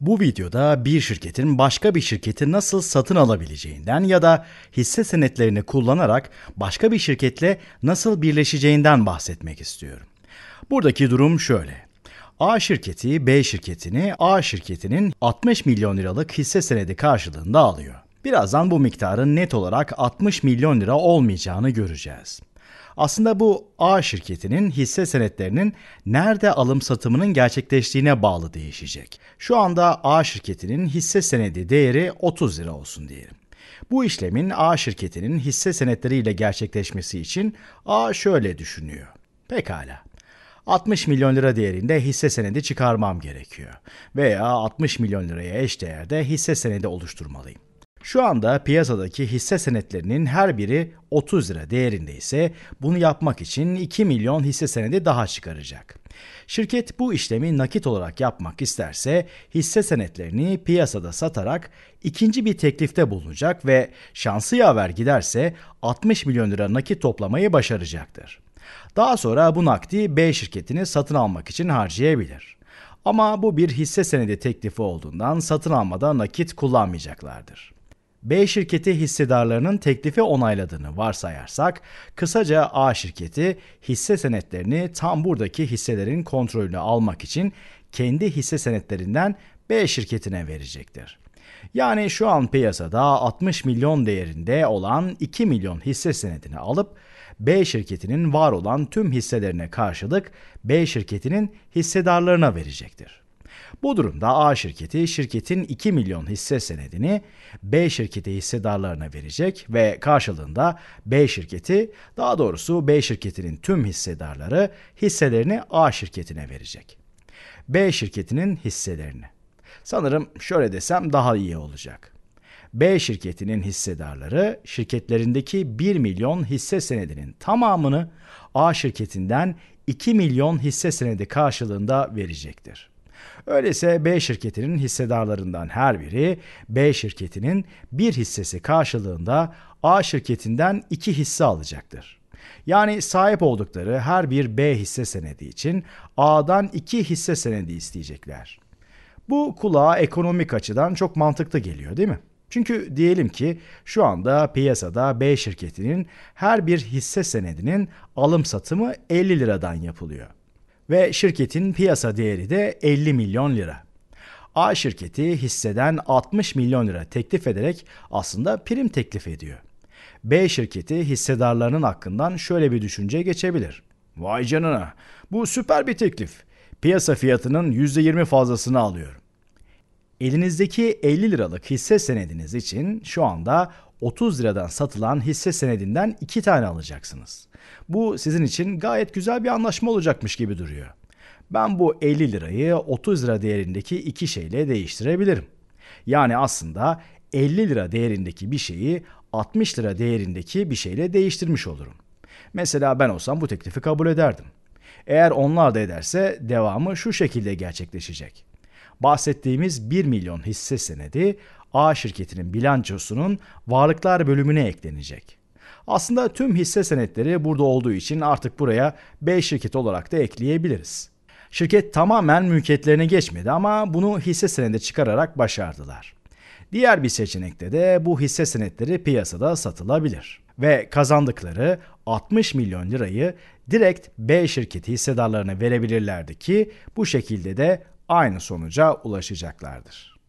Bu videoda bir şirketin başka bir şirketi nasıl satın alabileceğinden ya da hisse senetlerini kullanarak başka bir şirketle nasıl birleşeceğinden bahsetmek istiyorum. Buradaki durum şöyle. A şirketi B şirketini A şirketinin 60 milyon liralık hisse senedi karşılığında alıyor. Birazdan bu miktarın net olarak 60 milyon lira olmayacağını göreceğiz. Aslında bu A şirketinin hisse senetlerinin nerede alım satımının gerçekleştiğine bağlı değişecek. Şu anda A şirketinin hisse senedi değeri 30 lira olsun diyelim. Bu işlemin A şirketinin hisse senetleriyle gerçekleşmesi için A şöyle düşünüyor. Pekala. 60 milyon lira değerinde hisse senedi çıkarmam gerekiyor veya 60 milyon liraya eş değerde hisse senedi oluşturmalıyım. Şu anda piyasadaki hisse senetlerinin her biri 30 lira değerinde ise bunu yapmak için 2 milyon hisse senedi daha çıkaracak. Şirket bu işlemi nakit olarak yapmak isterse hisse senetlerini piyasada satarak ikinci bir teklifte bulunacak ve şansı yaver giderse 60 milyon lira nakit toplamayı başaracaktır. Daha sonra bu nakdi B şirketini satın almak için harcayabilir. Ama bu bir hisse senedi teklifi olduğundan satın almada nakit kullanmayacaklardır. B şirketi hissedarlarının teklifi onayladığını varsayarsak, kısaca A şirketi hisse senetlerini tam buradaki hisselerin kontrolünü almak için kendi hisse senetlerinden B şirketine verecektir. Yani şu an piyasada 60 milyon değerinde olan 2 milyon hisse senedini alıp B şirketinin var olan tüm hisselerine karşılık B şirketinin hissedarlarına verecektir. Bu durumda A şirketi şirketin 2 milyon hisse senedini B şirketi hissedarlarına verecek ve karşılığında B şirketi daha doğrusu B şirketinin tüm hissedarları hisselerini A şirketine verecek. B şirketinin hisselerini. Sanırım şöyle desem daha iyi olacak. B şirketinin hissedarları şirketlerindeki 1 milyon hisse senedinin tamamını A şirketinden 2 milyon hisse senedi karşılığında verecektir. Öyleyse B şirketinin hissedarlarından her biri B şirketinin bir hissesi karşılığında A şirketinden iki hisse alacaktır. Yani sahip oldukları her bir B hisse senedi için A'dan iki hisse senedi isteyecekler. Bu kulağa ekonomik açıdan çok mantıklı geliyor değil mi? Çünkü diyelim ki şu anda piyasada B şirketinin her bir hisse senedinin alım satımı 50 liradan yapılıyor ve şirketin piyasa değeri de 50 milyon lira. A şirketi hisseden 60 milyon lira teklif ederek aslında prim teklif ediyor. B şirketi hissedarlarının hakkından şöyle bir düşünceye geçebilir. Vay canına bu süper bir teklif. Piyasa fiyatının %20 fazlasını alıyorum. Elinizdeki 50 liralık hisse senediniz için şu anda 30 liradan satılan hisse senedinden 2 tane alacaksınız. Bu sizin için gayet güzel bir anlaşma olacakmış gibi duruyor. Ben bu 50 lirayı 30 lira değerindeki iki şeyle değiştirebilirim. Yani aslında 50 lira değerindeki bir şeyi 60 lira değerindeki bir şeyle değiştirmiş olurum. Mesela ben olsam bu teklifi kabul ederdim. Eğer onlar da ederse devamı şu şekilde gerçekleşecek bahsettiğimiz 1 milyon hisse senedi A şirketinin bilançosunun varlıklar bölümüne eklenecek. Aslında tüm hisse senetleri burada olduğu için artık buraya B şirket olarak da ekleyebiliriz. Şirket tamamen mülkiyetlerine geçmedi ama bunu hisse senedi çıkararak başardılar. Diğer bir seçenekte de bu hisse senetleri piyasada satılabilir ve kazandıkları 60 milyon lirayı direkt B şirketi hissedarlarına verebilirlerdi ki bu şekilde de aynı sonuca ulaşacaklardır.